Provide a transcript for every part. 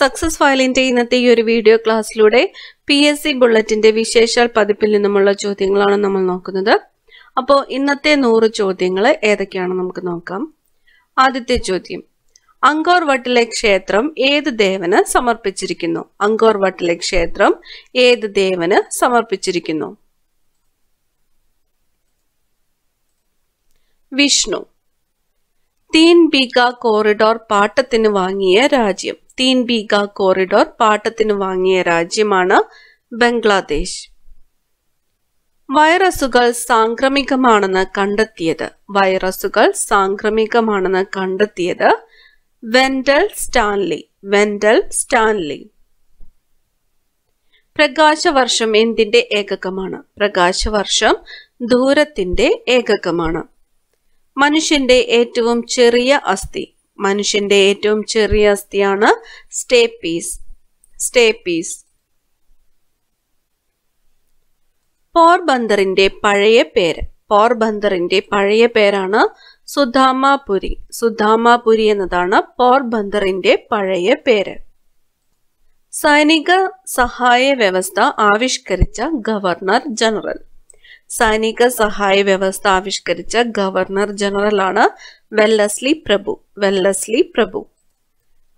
success ഫയലിന്റെ ഇന്നത്തെ ഈ ഒരു വീഡിയോ ക്ലാസ്സിലൂടെ പി എസ് സി ബുള്ളറ്റിന്റെ വിശേഷാൽ പതിപ്പിൽ നിന്നുമുള്ള ചോദ്യങ്ങളാണ് നമ്മൾ നോക്കുന്നത് അപ്പോൾ ഇന്നത്തെ നൂറ് ചോദ്യങ്ങൾ ഏതൊക്കെയാണ് നമുക്ക് നോക്കാം ആദ്യത്തെ ചോദ്യം അങ്കോർ വട്ടിലെ ക്ഷേത്രം ഏത് ദേവന് സമർപ്പിച്ചിരിക്കുന്നു അങ്കോർ വട്ടിലെ ക്ഷേത്രം ഏത് ദേവന് സമർപ്പിച്ചിരിക്കുന്നു വിഷ്ണു തീൻ ബീഗ കോറിഡോർ പാട്ടത്തിന് വാങ്ങിയ രാജ്യം തീൻ ബീഗ കോറിഡോർ പാട്ടത്തിന് വാങ്ങിയ രാജ്യമാണ് ബംഗ്ലാദേശ് വൈറസുകൾ സാംക്രമികമാണെന്ന് കണ്ടെത്തിയത് വൈറസുകൾ സാംക്രമികമാണെന്ന് കണ്ടെത്തിയത് വെൻഡൽ സ്റ്റാൻലി വെൻഡൽ സ്റ്റാൻലി പ്രകാശവർഷം എന്തിന്റെ ഏകകമാണ് പ്രകാശവർഷം ദൂരത്തിന്റെ ഏകകമാണ് മനുഷ്യന്റെ ഏറ്റവും ചെറിയ അസ്ഥി മനുഷ്യന്റെ ഏറ്റവും ചെറിയ അസ്ഥിയാണ് സ്റ്റേ പീസ് സ്റ്റേ പീസ് പോർബന്ദറിന്റെ പഴയ പേര് പോർബന്ദറിന്റെ പഴയ പേരാണ് സുധാമാപുരി സുധാമാപുരി എന്നതാണ് പോർബന്ദറിന്റെ പഴയ പേര് സൈനിക സഹായ വ്യവസ്ഥ ആവിഷ്കരിച്ച ഗവർണർ ജനറൽ സൈനിക സഹായ വ്യവസ്ഥ ആവിഷ്കരിച്ച ഗവർണർ ജനറലാണ് വെല്ലസ്ലി പ്രഭു വെല്ലസ്ലി പ്രഭു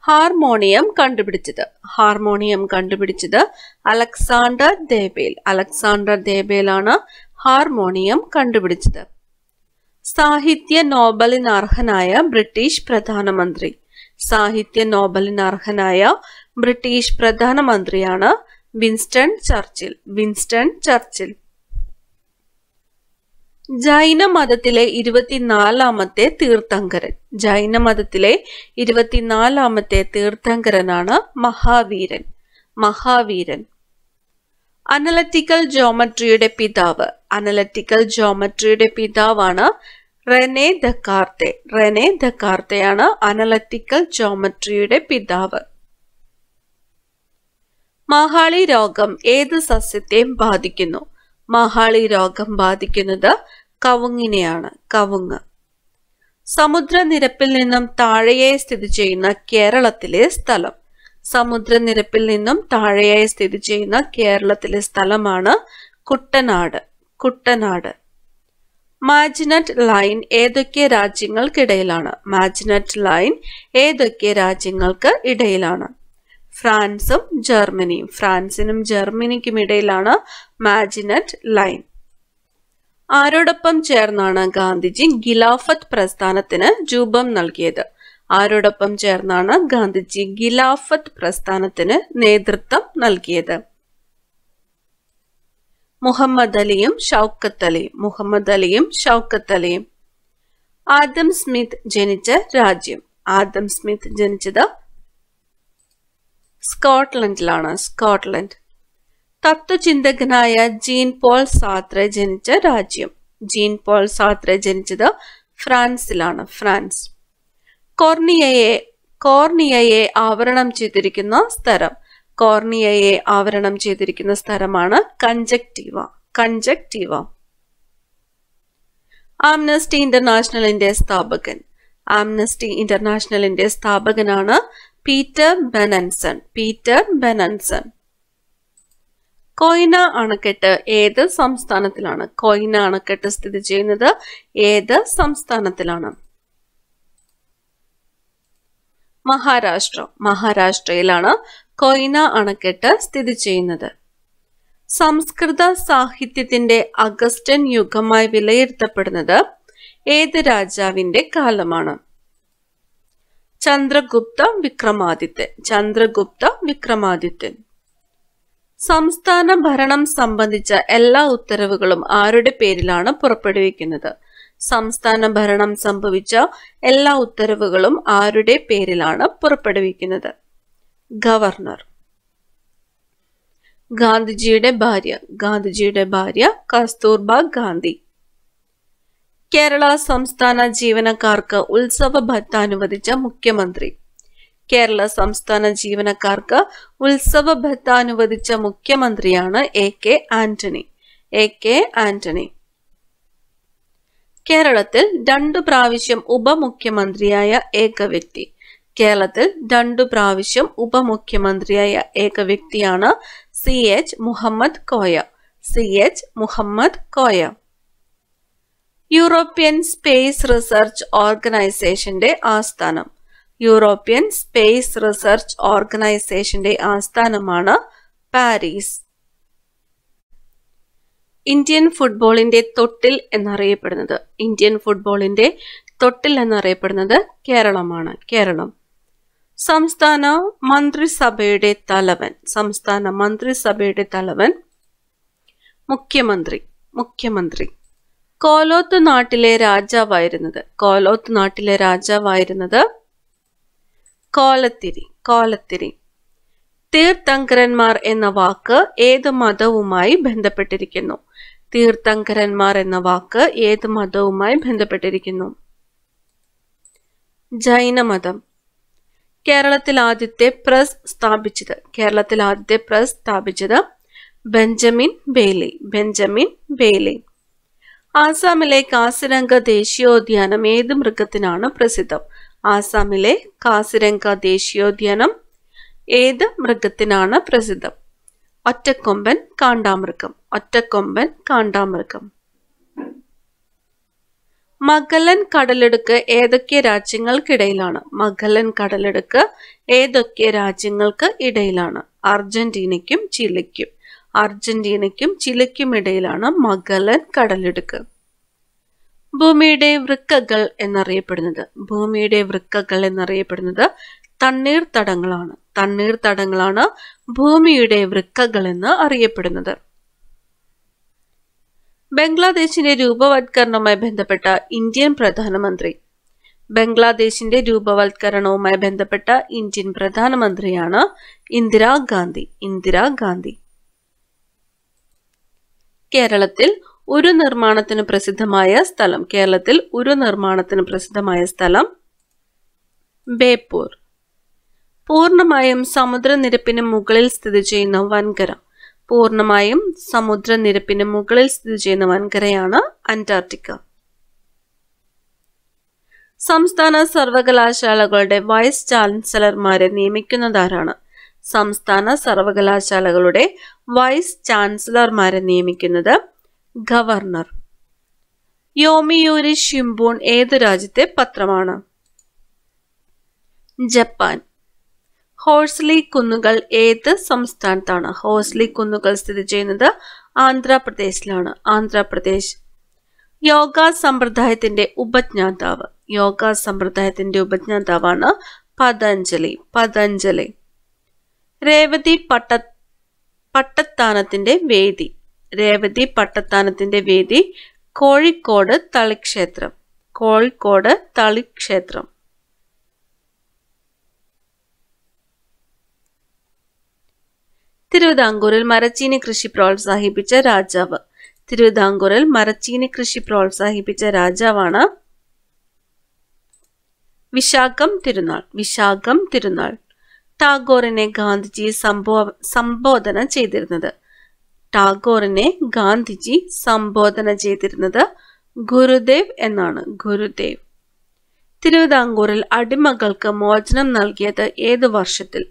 ഹാർമോണിയം കണ്ടുപിടിച്ചത് ഹാർമോണിയം കണ്ടുപിടിച്ചത് അലക്സാണ്ടർ ദേബേൽ അലക്സാണ്ടർ ദേബേലാണ് ഹാർമോണിയം കണ്ടുപിടിച്ചത് സാഹിത്യ നോബലിനർഹനായ അർഹനായ ബ്രിട്ടീഷ് പ്രധാനമന്ത്രി സാഹിത്യ നോബലിനർഹനായ അർഹനായ ബ്രിട്ടീഷ് പ്രധാനമന്ത്രിയാണ് വിൻസ്റ്റൺ ചർച്ചിൽ വിൻസ്റ്റൺ ചർച്ചിൽ ജൈന മതത്തിലെ ഇരുപത്തിനാലാമത്തെ തീർത്ഥങ്കരൻ ജൈന മതത്തിലെ ഇരുപത്തിനാലാമത്തെ തീർത്ഥങ്കരനാണ് മഹാവീരൻ മഹാവീരൻ അനലറ്റിക്കൽ ജോമട്രിയുടെ പിതാവ് അനലറ്റിക്കൽ ജോമട്രിയുടെ പിതാവാണ് റെനെ ദക്കാർത്തെ റെനെ ദക്കാർത്തെയാണ് അനലറ്റിക്കൽ ജോമട്രിയുടെ പിതാവ് മാഹാളി രോഗം ഏത് സസ്യത്തെയും ബാധിക്കുന്നു മഹാളി രോഗം ബാധിക്കുന്നത് കവുങ്ങിനെയാണ് കവുങ്ങ് സമുദ്രനിരപ്പിൽ നിന്നും താഴെയായി സ്ഥിതി ചെയ്യുന്ന കേരളത്തിലെ സ്ഥലം സമുദ്രനിരപ്പിൽ നിന്നും താഴെയായി സ്ഥിതി ചെയ്യുന്ന കേരളത്തിലെ സ്ഥലമാണ് കുട്ടനാട് കുട്ടനാട് മാജിനറ്റ് ലൈൻ ഏതൊക്കെ രാജ്യങ്ങൾക്കിടയിലാണ് മാജിനറ്റ് ലൈൻ ഏതൊക്കെ രാജ്യങ്ങൾക്ക് ഇടയിലാണ് ഫ്രാൻസും ജർമ്മനിയും ഫ്രാൻസിനും ജർമ്മനിക്കും ഇടയിലാണ് മാജിനറ്റ് ലൈൻ ആരോടൊപ്പം ചേർന്നാണ് ഗാന്ധിജി ഗിലാഫത്ത് പ്രസ്ഥാനത്തിന് രൂപം നൽകിയത് ആരോടൊപ്പം ചേർന്നാണ് ഗാന്ധിജി ഗിലാഫത്ത് പ്രസ്ഥാനത്തിന് നേതൃത്വം നൽകിയത് മുഹമ്മദ് അലിയും ഷൗക്കത്ത് അലിയും മുഹമ്മദ് അലിയും ഷൗക്കത്ത് അലിയും ആദം സ്മിത്ത് ജനിച്ച രാജ്യം ആദം സ്മിത്ത് ജനിച്ചത് സ്കോട്ട്ലൻഡിലാണ് സ്കോട്ട്ലൻഡ് തത്വചിന്തകനായ ജീൻ പോൾ സാത്രെ ജനിച്ച രാജ്യം ജീൻ പോൾ സാത്രെ ജനിച്ചത് ഫ്രാൻസിലാണ് ഫ്രാൻസ് കോർണിയയെ കോർണിയയെ ആവരണം ചെയ്തിരിക്കുന്ന സ്ഥലം കോർണിയയെ ആവരണം ചെയ്തിരിക്കുന്ന സ്ഥലമാണ് കഞ്ചക്ടീവ കഞ്ചക്ടീവ ആംനസ്റ്റി ഇന്റർനാഷണലിന്റെ സ്ഥാപകൻ ആംനസ്റ്റി ഇന്റർനാഷണലിന്റെ സ്ഥാപകനാണ് Peter Benenson Peter Benenson Koyna അണക്കെട്ട് ഏത് സംസ്ഥാനത്തിലാണ് കൊയ്ന അണക്കെട്ട് സ്ഥിതി ചെയ്യുന്നത് ഏത് സംസ്ഥാനത്തിലാണ് മഹാരാഷ്ട്ര മഹാരാഷ്ട്രയിലാണ് കൊയ്ന അണക്കെട്ട് സ്ഥിതി ചെയ്യുന്നത് സംസ്കൃത സാഹിത്യത്തിന്റെ അഗസ്റ്റൻ യുഗമായി വിലയിരുത്തപ്പെടുന്നത് ഏത് രാജാവിന്റെ കാലമാണ് ചന്ദ്രഗുപ്ത വിക്രമാദിത്യൻ ചന്ദ്രഗുപ്ത വിക്രമാദിത്യൻ സംസ്ഥാന ഭരണം സംബന്ധിച്ച എല്ലാ ഉത്തരവുകളും ആരുടെ പേരിലാണ് പുറപ്പെടുവിക്കുന്നത് സംസ്ഥാന ഭരണം സംഭവിച്ച എല്ലാ ഉത്തരവുകളും ആരുടെ പേരിലാണ് പുറപ്പെടുവിക്കുന്നത് ഗവർണർ ഗാന്ധിജിയുടെ ഭാര്യ ഗാന്ധിജിയുടെ ഭാര്യ കസ്തൂർബ ഗാന്ധി കേരള സംസ്ഥാന ജീവനക്കാർക്ക് ഉത്സവ ഭത്ത അനുവദിച്ച മുഖ്യമന്ത്രി കേരള സംസ്ഥാന ജീവനക്കാർക്ക് ഉത്സവ ഭത്ത അനുവദിച്ച മുഖ്യമന്ത്രിയാണ് A K Antony A K Antony കേരളത്തിൽ രണ്ടു പ്രാവശ്യം ഉപമുഖ്യമന്ത്രിയായ ഏക വ്യക്തി കേരളത്തിൽ രണ്ടു പ്രാവശ്യം ഉപമുഖ്യമന്ത്രിയായ ഏക വ്യക്തിയാണ് C H Muhammad Koya C H Muhammad Koya European Space Research ഓർഗനൈസേഷന്റെ ആസ്ഥാനം യൂറോപ്യൻ സ്പേസ് റിസർച്ച് ഓർഗനൈസേഷന്റെ ആസ്ഥാനമാണ് പാരീസ് ഇന്ത്യൻ ഫുട്ബോളിന്റെ തൊട്ടിൽ എന്നറിയപ്പെടുന്നത് ഇന്ത്യൻ ഫുട്ബോളിന്റെ തൊട്ടിൽ എന്നറിയപ്പെടുന്നത് കേരളമാണ് കേരളം സംസ്ഥാന മന്ത്രിസഭയുടെ തലവൻ സംസ്ഥാന മന്ത്രിസഭയുടെ തലവൻ മുഖ്യമന്ത്രി മുഖ്യമന്ത്രി കോലോത്ത് നാട്ടിലെ രാജാവായിരുന്നത് കോലോത്ത് നാട്ടിലെ രാജാവായിരുന്നത് കോലത്തിരി കോലത്തിരി തീർത്ഥങ്കരന്മാർ എന്ന വാക്ക് ഏത് മതവുമായി ബന്ധപ്പെട്ടിരിക്കുന്നു തീർത്ഥങ്കരന്മാർ എന്ന വാക്ക് ഏത് മതവുമായി ബന്ധപ്പെട്ടിരിക്കുന്നു ജൈനമതം കേരളത്തിൽ ആദ്യത്തെ പ്രസ് സ്ഥാപിച്ചത് കേരളത്തിൽ ആദ്യത്തെ പ്രസ് സ്ഥാപിച്ചത് ബെഞ്ചമിൻ ബേലി ബെഞ്ചമിൻ ബേലി ആസാമിലെ കാസിരംഗ ദേശീയോദ്യാനം ഏത് മൃഗത്തിനാണ് പ്രസിദ്ധം ആസാമിലെ കാസിരംഗ ദേശീയോദ്യാനം ഏത് മൃഗത്തിനാണ് പ്രസിദ്ധം ഒറ്റക്കൊമ്പൻ കാണ്ടാമൃഗം ഒറ്റക്കൊമ്പൻ കാണ്ടാമൃഗം മകലൻ കടലെടുക്ക് ഏതൊക്കെ രാജ്യങ്ങൾക്കിടയിലാണ് മകലൻ കടലെടുക്ക് ഏതൊക്കെ രാജ്യങ്ങൾക്ക് ഇടയിലാണ് അർജന്റീനയ്ക്കും ചിലയ്ക്കും അർജന്റീനയ്ക്കും ഇടയിലാണ് മഗല്ലൻ കടലിടുക്ക് ഭൂമിയുടെ വൃക്കകൾ എന്നറിയപ്പെടുന്നത് ഭൂമിയുടെ വൃക്കകൾ എന്നറിയപ്പെടുന്നത് തണ്ണീർ തടങ്ങളാണ് ഭൂമിയുടെ വൃക്കകൾ എന്ന് അറിയപ്പെടുന്നത് ബംഗ്ലാദേശിന്റെ രൂപവത്കരണവുമായി ബന്ധപ്പെട്ട ഇന്ത്യൻ പ്രധാനമന്ത്രി ബംഗ്ലാദേശിന്റെ രൂപവത്കരണവുമായി ബന്ധപ്പെട്ട ഇന്ത്യൻ പ്രധാനമന്ത്രിയാണ് ഇന്ദിരാഗാന്ധി ഇന്ദിരാഗാന്ധി കേരളത്തിൽ ഒരു നിർമ്മാണത്തിന് പ്രസിദ്ധമായ സ്ഥലം കേരളത്തിൽ ഒരു നിർമ്മാണത്തിന് പ്രസിദ്ധമായ സ്ഥലം ബേപ്പൂർ പൂർണമായും സമുദ്രനിരപ്പിന് മുകളിൽ സ്ഥിതി ചെയ്യുന്ന വൻകര പൂർണമായും സമുദ്രനിരപ്പിന് മുകളിൽ സ്ഥിതി ചെയ്യുന്ന വൻകരയാണ് അന്റാർട്ടിക്ക സംസ്ഥാന സർവകലാശാലകളുടെ വൈസ് ചാൻസലർമാരെ നിയമിക്കുന്നതാരാണ് സംസ്ഥാന സർവകലാശാലകളുടെ വൈസ് ചാൻസലർമാരെ നിയമിക്കുന്നത് ഗവർണർ യോമിയൂരി ഷിംബൂൺ ഏത് രാജ്യത്തെ പത്രമാണ് ജപ്പാൻ ഹോഴ്സ്ലി കുന്നുകൾ ഏത് സംസ്ഥാനത്താണ് ഹോഴ്സ്ലി കുന്നുകൾ സ്ഥിതി ചെയ്യുന്നത് ആന്ധ്രാപ്രദേശിലാണ് ആന്ധ്രാപ്രദേശ് യോഗ സമ്പ്രദായത്തിന്റെ ഉപജ്ഞാതാവ് യോഗ സമ്പ്രദായത്തിന്റെ ഉപജ്ഞാതാവാണ് പതഞ്ജലി പതഞ്ജലി രേവതി പട്ട പട്ടത്താനത്തിന്റെ വേദി രേവതി പട്ടത്താനത്തിന്റെ വേദി കോഴിക്കോട് തളിക്ഷേത്രം കോഴിക്കോട് തളിക്ഷേത്രം തിരുവിതാംകൂറിൽ മരച്ചീനി കൃഷി പ്രോത്സാഹിപ്പിച്ച രാജാവ് തിരുവിതാംകൂറിൽ മരച്ചീനി കൃഷി പ്രോത്സാഹിപ്പിച്ച രാജാവാണ് വിശാഖം തിരുനാൾ വിശാഖം തിരുനാൾ ടാഗോറിനെ ഗാന്ധിജി സംബോ സംബോധന ചെയ്തിരുന്നത് ടാഗോറിനെ ഗാന്ധിജി സംബോധന ചെയ്തിരുന്നത് ഗുരുദേവ് എന്നാണ് ഗുരുദേവ് തിരുവിതാംകൂറിൽ അടിമകൾക്ക് മോചനം നൽകിയത് ഏത് വർഷത്തിൽ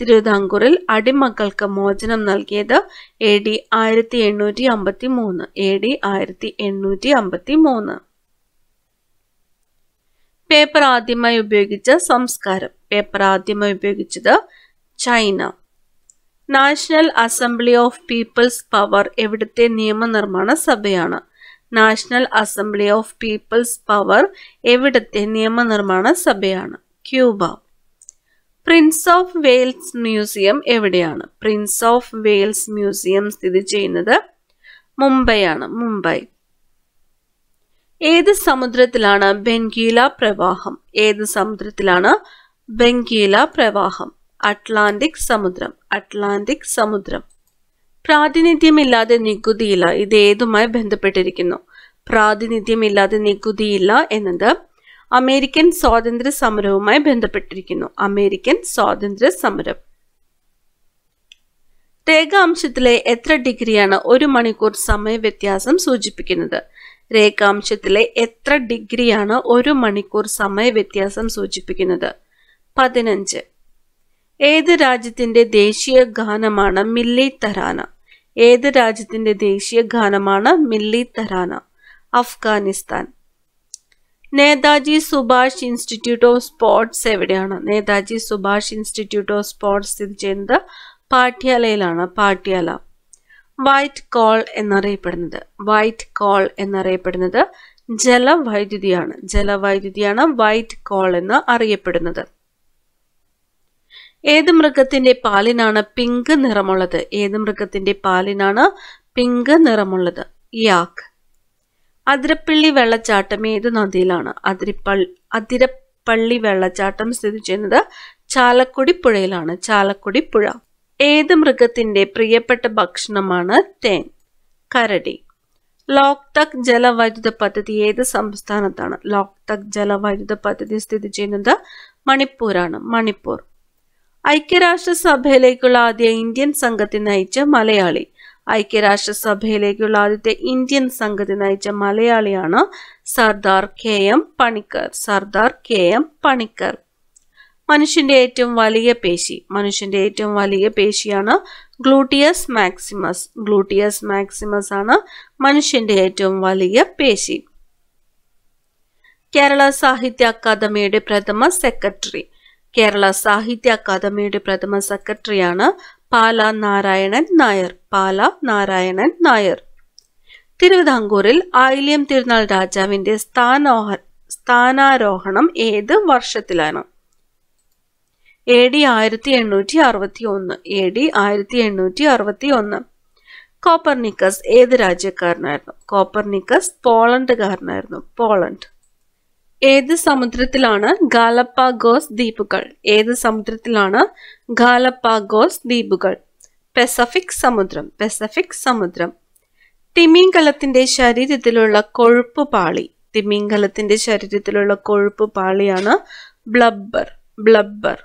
തിരുവിതാംകൂറിൽ അടിമകൾക്ക് മോചനം നൽകിയത് എ ഡി ആയിരത്തി എണ്ണൂറ്റി അമ്പത്തി മൂന്ന് എ ഡി ആയിരത്തി എണ്ണൂറ്റി അമ്പത്തി മൂന്ന് പേപ്പർ ആദ്യമായി ഉപയോഗിച്ച സംസ്കാരം പേപ്പർ ആദ്യമായി ഉപയോഗിച്ചത് China National Assembly of People's Power എവിടുത്തെ നിയമനിർമ്മാണ സഭയാണ് National Assembly of People's Power എവിടുത്തെ നിയമനിർമ്മാണ സഭയാണ് Cuba Prince of Wales Museum എവിടെയാണ് പ്രിൻസ് ഓഫ് വെയിൽസ് മ്യൂസിയം സ്ഥിതി ചെയ്യുന്നത് മുംബൈയാണ് മുംബൈ ഏത് സമുദ്രത്തിലാണ് ബെങ്കീല പ്രവാഹം ഏത് സമുദ്രത്തിലാണ് ബെങ്കീല പ്രവാഹം അറ്റ്ലാന്റിക് സമുദ്രം അറ്റ്ലാന്റിക് സമുദ്രം പ്രാതിനിധ്യമില്ലാതെ നികുതിയില്ല ഇത് ഏതുമായി ബന്ധപ്പെട്ടിരിക്കുന്നു പ്രാതിനിധ്യമില്ലാതെ നികുതിയില്ല എന്നത് അമേരിക്കൻ സ്വാതന്ത്ര്യ സമരവുമായി ബന്ധപ്പെട്ടിരിക്കുന്നു അമേരിക്കൻ സ്വാതന്ത്ര്യ സമരം രേഖാംശത്തിലെ എത്ര ഡിഗ്രിയാണ് ഒരു മണിക്കൂർ സമയ വ്യത്യാസം സൂചിപ്പിക്കുന്നത് രേഖാംശത്തിലെ എത്ര ഡിഗ്രിയാണ് ഒരു മണിക്കൂർ സമയ വ്യത്യാസം സൂചിപ്പിക്കുന്നത് പതിനഞ്ച് ഏത് രാജ്യത്തിന്റെ ദേശീയ ഗാനമാണ് മില്ലി തരാന ഏത് രാജ്യത്തിന്റെ ദേശീയ ഗാനമാണ് Milli Tarana Afghanistan Netaji Subhash Institute of Sports എവിടെയാണ് Netaji Subhash Institute of Sports സ്ഥിതി ചെയ്യുന്നത് പാട്യാലയിലാണ് പാട്യാല വൈറ്റ് കോൾ എന്നറിയപ്പെടുന്നത് വൈറ്റ് കോൾ എന്നറിയപ്പെടുന്നത് ജലവൈദ്യുതിയാണ് ജലവൈദ്യുതിയാണ് വൈറ്റ് കോൾ എന്ന് അറിയപ്പെടുന്നത് ഏത് മൃഗത്തിന്റെ പാലിനാണ് പിങ്ക് നിറമുള്ളത് ഏത് മൃഗത്തിന്റെ പാലിനാണ് പിങ്ക് നിറമുള്ളത് യാക്ക് അതിരപ്പള്ളി വെള്ളച്ചാട്ടം ഏത് നദിയിലാണ് അതിരപ്പള്ളി അതിരപ്പള്ളി വെള്ളച്ചാട്ടം സ്ഥിതി ചെയ്യുന്നത് ചാലക്കുടി പുഴയിലാണ് ചാലക്കുടി പുഴ ഏത് മൃഗത്തിൻ്റെ പ്രിയപ്പെട്ട ഭക്ഷണമാണ് തേൻ കരടി ലോക്തക് ജലവൈദ്യുത പദ്ധതി ഏത് സംസ്ഥാനത്താണ് ലോക്തക് ജലവൈദ്യുത പദ്ധതി സ്ഥിതി ചെയ്യുന്നത് മണിപ്പൂരാണ് മണിപ്പൂർ ഐക്യരാഷ്ട്രസഭയിലേക്കുള്ള ആദ്യ ഇന്ത്യൻ സംഘത്തെ നയിച്ച മലയാളി ഐക്യരാഷ്ട്രസഭയിലേക്കുള്ള ആദ്യത്തെ ഇന്ത്യൻ സംഘത്തെ നയിച്ച മലയാളിയാണ് Sardar K M Panikkar Sardar K M Panikkar മനുഷ്യന്റെ ഏറ്റവും വലിയ പേശി മനുഷ്യന്റെ ഏറ്റവും വലിയ പേശിയാണ് ഗ്ലൂട്ടിയസ് മാക്സിമസ് ഗ്ലൂട്ടിയസ് മാക്സിമസ് ആണ് മനുഷ്യന്റെ ഏറ്റവും വലിയ പേശി കേരള സാഹിത്യ അക്കാദമിയുടെ പ്രഥമ സെക്രട്ടറി കേരള സാഹിത്യ അക്കാദമിയുടെ പ്രഥമ സെക്രട്ടറിയാണ് പാല നാരായണൻ നായർ പാല നാരായണൻ നായർ തിരുവിതാംകൂറിൽ ആയില്യം തിരുനാൾ രാജാവിന്റെ സ്ഥാനാരോഹണം ഏത് വർഷത്തിലാണ് എ ഡി ആയിരത്തി എണ്ണൂറ്റി അറുപത്തി ഒന്ന് എ ഡി ആയിരത്തി എണ്ണൂറ്റി അറുപത്തി ഒന്ന് കോപ്പർനിക്കസ് ഏത് രാജ്യക്കാരനായിരുന്നു കോപ്പർനിക്കസ് പോളണ്ടുകാരനായിരുന്നു പോളണ്ട് ഏത് സമുദ്രത്തിലാണ് ഗാലപ്പാഗോസ് ദ്വീപുകൾ ഏത് സമുദ്രത്തിലാണ് ഗാലപ്പാഗോസ് ദ്വീപുകൾ പെസഫിക് സമുദ്രം പെസഫിക് സമുദ്രം തിമിംഗലത്തിന്റെ ശരീരത്തിലുള്ള കൊഴുപ്പ് പാളി തിമിംഗലത്തിന്റെ ശരീരത്തിലുള്ള കൊഴുപ്പ് പാളിയാണ് ബ്ലബ്ബർ ബ്ലബ്ബർ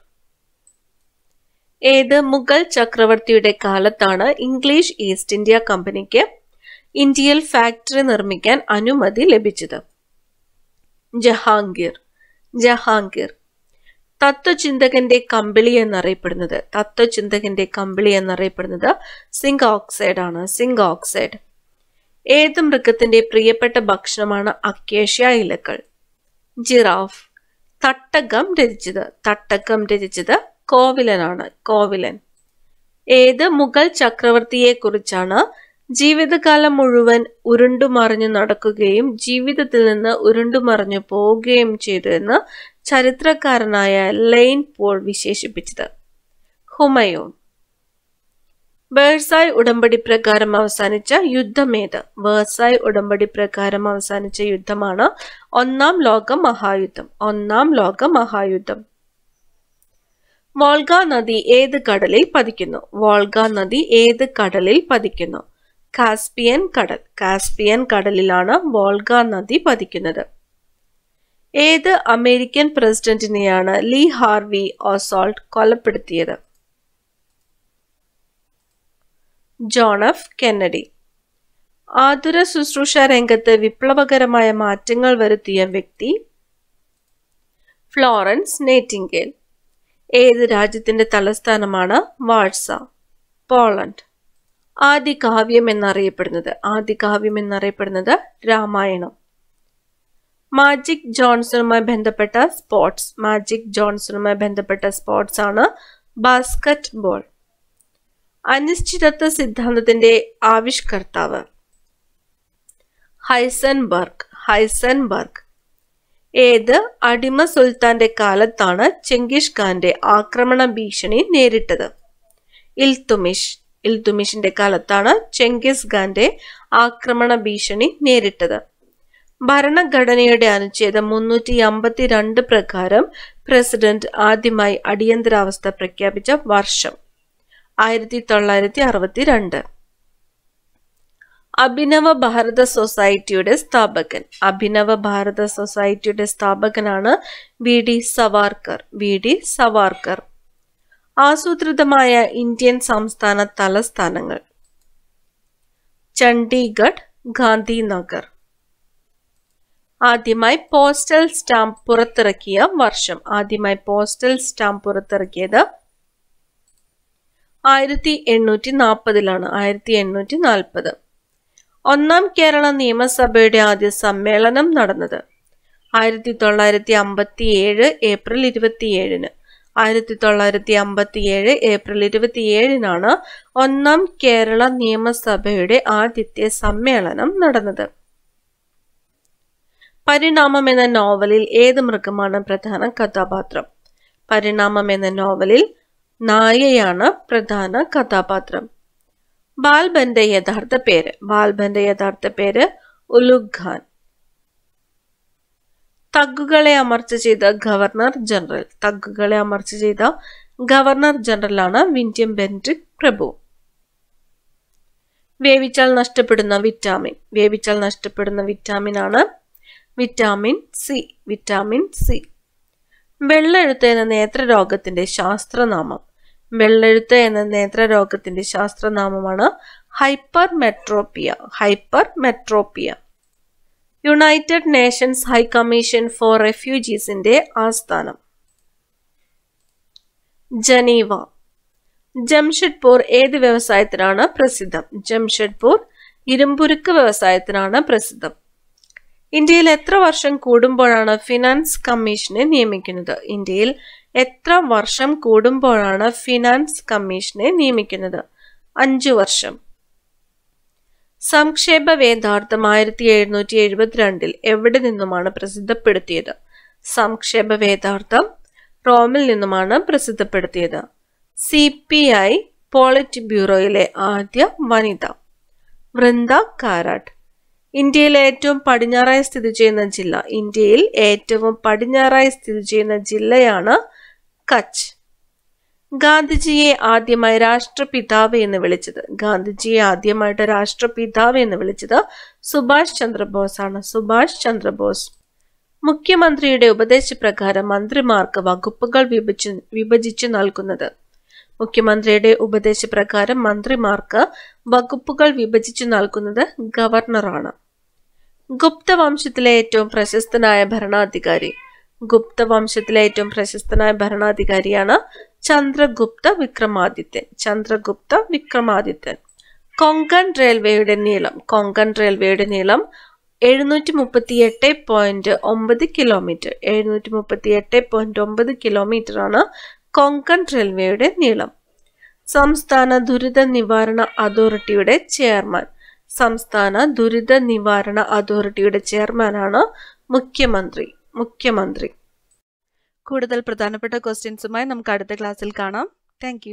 ഏത് മുഗൾ ചക്രവർത്തിയുടെ കാലത്താണ് ഇംഗ്ലീഷ് ഈസ്റ്റ് ഇന്ത്യ കമ്പനിക്ക് ഇന്ത്യയിൽ ഫാക്ടറി നിർമ്മിക്കാൻ അനുമതി ലഭിച്ചത് ജഹാംഗീർ ജഹാംഗീർ തത്വചിന്തകന്റെ കമ്പിളി എന്നറിയപ്പെടുന്നത് തത്വചിന്തകന്റെ കമ്പിളി എന്നറിയപ്പെടുന്നത് സിങ്ക് ഓക്സൈഡ് ആണ് സിങ്ക് ഓക്സൈഡ് ഏത് മൃഗത്തിന്റെ പ്രിയപ്പെട്ട ഭക്ഷണമാണ് അക്കേഷ്യ ഇലക്കൾ ജിറാഫ് തട്ടകം രചിച്ചത് തട്ടകം രചിച്ചത് കോവിലനാണ് കോവിലൻ ഏത് മുഗൾ ചക്രവർത്തിയെക്കുറിച്ചാണ് ജീവിതകാലം മുഴുവൻ ഉരുണ്ടുമറിഞ്ഞു നടക്കുകയും ജീവിതത്തിൽ നിന്ന് ഉരുണ്ടുമറിഞ്ഞു പോവുകയും ചെയ്തു എന്ന് ചരിത്രകാരനായ ലെയിൻ പോൾ വിശേഷിപ്പിച്ചത് ഹുമയൂൺ വേഴ്സായ് ഉടമ്പടി പ്രകാരം അവസാനിച്ച യുദ്ധമേത് വേഴ്സായ് ഉടമ്പടി പ്രകാരം അവസാനിച്ച യുദ്ധമാണ് ഒന്നാം ലോക മഹായുദ്ധം ഒന്നാം ലോക മഹായുദ്ധം വോൾഗ നദി ഏത് കടലിൽ പതിക്കുന്നു വോൾഗ നദി ഏത് കടലിൽ പതിക്കുന്നു കാസ്പിയൻ കടൽ കാസ്പിയൻ കടലിലാണ് വോൾഗ നദി പതിക്കുന്നത് ഏത് അമേരിക്കൻ പ്രസിഡന്റിനെയാണ് ലീ ഹാർവി ഓസോൾട്ട് കൊലപ്പെടുത്തിയത് ജോൺ എഫ് കെന്നഡി ആതുര ശുശ്രൂഷ രംഗത്ത് വിപ്ലവകരമായ മാറ്റങ്ങൾ വരുത്തിയ വ്യക്തി ഫ്ലോറൻസ് നേറ്റിംഗേൽ ഏത് രാജ്യത്തിന്റെ തലസ്ഥാനമാണ് വാഴ്സ പോളണ്ട് ആദ്യ കാവ്യം എന്നറിയപ്പെടുന്നത് ആദ്യ കാവ്യം എന്നറിയപ്പെടുന്നത് രാമായണം മാജിക് ജോൺസണുമായി ബന്ധപ്പെട്ട സ്പോർട്സ് മാജിക് ജോൺസണുമായി ബന്ധപ്പെട്ട സ്പോർട്സ് ആണ് ബാസ്കറ്റ് ബോൾ അനിശ്ചിതത്വ സിദ്ധാന്തത്തിന്റെ ആവിഷ്കർത്താവ് ഹൈസൻബർഗ് ഹൈസൻബർഗ് ഏത് അടിമ സുൽത്താന്റെ കാലത്താണ് ചെങ്കിഷ് ഖാന്റെ ആക്രമണ ഭീഷണി നേരിട്ടത് ഇൽത്തുമിഷ് ഇൽത്തുമിഷിന്റെ കാലത്താണ് ചെങ്കിസ് ഖാന്റെ ആക്രമണ ഭീഷണി നേരിട്ടത് ഭരണഘടനയുടെ അനുച്ഛേദം മുന്നൂറ്റി രണ്ട് പ്രകാരം പ്രസിഡന്റ് ആദ്യമായി അടിയന്തരാവസ്ഥ പ്രഖ്യാപിച്ച വർഷം ആയിരത്തി തൊള്ളായിരത്തി രണ്ട് അഭിനവ ഭാരത സൊസൈറ്റിയുടെ സ്ഥാപകൻ അഭിനവ ഭാരത സൊസൈറ്റിയുടെ സ്ഥാപകനാണ് V D Savarkar V D Savarkar ആസൂത്രിതമായ ഇന്ത്യൻ സംസ്ഥാന തലസ്ഥാനങ്ങൾ ചണ്ഡീഗഡ് ഗാന്ധിനഗർ ആദ്യമായി പോസ്റ്റൽ സ്റ്റാമ്പ് പുറത്തിറക്കിയ വർഷം ആദ്യമായി പോസ്റ്റൽ സ്റ്റാമ്പ് പുറത്തിറക്കിയത് ആയിരത്തി എണ്ണൂറ്റി നാൽപ്പതിലാണ് ആയിരത്തി എണ്ണൂറ്റി നാൽപ്പത് ഒന്നാം കേരള നിയമസഭയുടെ ആദ്യ സമ്മേളനം നടന്നത് ആയിരത്തി തൊള്ളായിരത്തി അമ്പത്തി ഏഴ് ഏപ്രിൽ ഇരുപത്തിയേഴിന് ആയിരത്തി തൊള്ളായിരത്തി അമ്പത്തി ഏഴ് ഏപ്രിൽ ഇരുപത്തിയേഴിനാണ് ഒന്നാം കേരള നിയമസഭയുടെ ആദ്യത്തെ സമ്മേളനം നടന്നത് പരിണാമം എന്ന നോവലിൽ ഏത് മൃഗമാണ് പ്രധാന കഥാപാത്രം പരിണാമം എന്ന നോവലിൽ നായയാണ് പ്രധാന കഥാപാത്രം ബാൽബന്റെ യഥാർത്ഥ പേര് ബാൽബന്റെ യഥാർത്ഥ പേര് ഉലുഖാൻ ഖാൻ തഗ്ഗുകളെ അമർച്ച ചെയ്ത ഗവർണർ ജനറൽ തഗ്ഗുകളെ അമർച്ച ചെയ്ത ഗവർണർ ജനറലാണ് വിന്ധ്യം ബെൻട്രിക് പ്രഭു വേവിച്ചാൽ നഷ്ടപ്പെടുന്ന വിറ്റാമിൻ വേവിച്ചാൽ നഷ്ടപ്പെടുന്ന വിറ്റാമിൻ ആണ് വിറ്റാമിൻ സി വിറ്റാമിൻ സി വെള്ളെഴുത്ത് എന്ന നേത്രരോഗത്തിന്റെ ശാസ്ത്രനാമം വെള്ളെഴുത്ത് എന്ന നേത്രരോഗത്തിന്റെ ശാസ്ത്രനാമമാണ് hypermetropia hypermetropia United Nations High Commission for റെഫ്യൂജീസിന്റെ ആസ്ഥാനം ജനീവ ജംഷഡ്പൂർ ഏത് വ്യവസായത്തിനാണ് പ്രസിദ്ധം ജംഷഡ്പൂർ ഇരുമ്പുരുക്ക് വ്യവസായത്തിനാണ് പ്രസിദ്ധം ഇന്ത്യയിൽ എത്ര വർഷം കൂടുമ്പോഴാണ് ഫിനാൻസ് കമ്മീഷനെ നിയമിക്കുന്നത് ഇന്ത്യയിൽ എത്ര വർഷം കൂടുമ്പോഴാണ് ഫിനാൻസ് കമ്മീഷനെ നിയമിക്കുന്നത് അഞ്ചു വർഷം സംക്ഷേപ വേദാർത്ഥം ആയിരത്തി എഴുന്നൂറ്റി എഴുപത്തിരണ്ടിൽ എവിടെ നിന്നുമാണ് പ്രസിദ്ധപ്പെടുത്തിയത് സംക്ഷേപ വേദാർത്ഥം റോമിൽ നിന്നുമാണ് പ്രസിദ്ധപ്പെടുത്തിയത് സി പി ഐ പോളിറ്റ് ബ്യൂറോയിലെ ആദ്യ വനിത വൃന്ദ കാരാട്ട് ഇന്ത്യയിൽ ഏറ്റവും പടിഞ്ഞാറായി സ്ഥിതി ചെയ്യുന്ന ജില്ല ഇന്ത്യയിൽ ഏറ്റവും പടിഞ്ഞാറായി സ്ഥിതി ചെയ്യുന്ന ജില്ലയാണ് കച്ച് ഗാന്ധിജിയെ ആദ്യമായി രാഷ്ട്രപിതാവ് എന്ന് വിളിച്ചത് ഗാന്ധിജിയെ ആദ്യമായിട്ട് രാഷ്ട്രപിതാവ് എന്ന് വിളിച്ചത് സുഭാഷ് ചന്ദ്രബോസ് ആണ് സുഭാഷ് ചന്ദ്രബോസ് മുഖ്യമന്ത്രിയുടെ ഉപദേശപ്രകാരം മന്ത്രിമാർക്ക് വകുപ്പുകൾ വിഭജ വിഭജിച്ചു നൽകുന്നത് മുഖ്യമന്ത്രിയുടെ ഉപദേശപ്രകാരം മന്ത്രിമാർക്ക് വകുപ്പുകൾ വിഭജിച്ചു നൽകുന്നത് ഗവർണറാണ് ഗുപ്തവംശത്തിലെ ഏറ്റവും പ്രശസ്തനായ ഭരണാധികാരി ഗുപ്തവംശത്തിലെ ഏറ്റവും പ്രശസ്തനായ ഭരണാധികാരിയാണ് ചന്ദ്രഗുപ്ത വിക്രമാദിത്യൻ ചന്ദ്രഗുപ്ത വിക്രമാദിത്യൻ കൊങ്കൺ റെയിൽവേയുടെ നീളം കൊങ്കൺ റെയിൽവേയുടെ നീളം എഴുന്നൂറ്റി മുപ്പത്തി എട്ട് പോയിന്റ് ഒമ്പത് കിലോമീറ്റർ എഴുന്നൂറ്റി മുപ്പത്തി എട്ട് പോയിന്റ് ഒമ്പത് കിലോമീറ്റർ ആണ് കൊങ്കൺ റെയിൽവേയുടെ നീളം സംസ്ഥാന ദുരിത നിവാരണ അതോറിറ്റിയുടെ ചെയർമാൻ സംസ്ഥാന ദുരിത നിവാരണ അതോറിറ്റിയുടെ ചെയർമാനാണ് മുഖ്യമന്ത്രി മുഖ്യമന്ത്രി കൂടുതൽ പ്രധാനപ്പെട്ട ക്വസ്റ്റ്യൻസുമായി നമുക്ക് അടുത്ത ക്ലാസ്സിൽ കാണാം താങ്ക്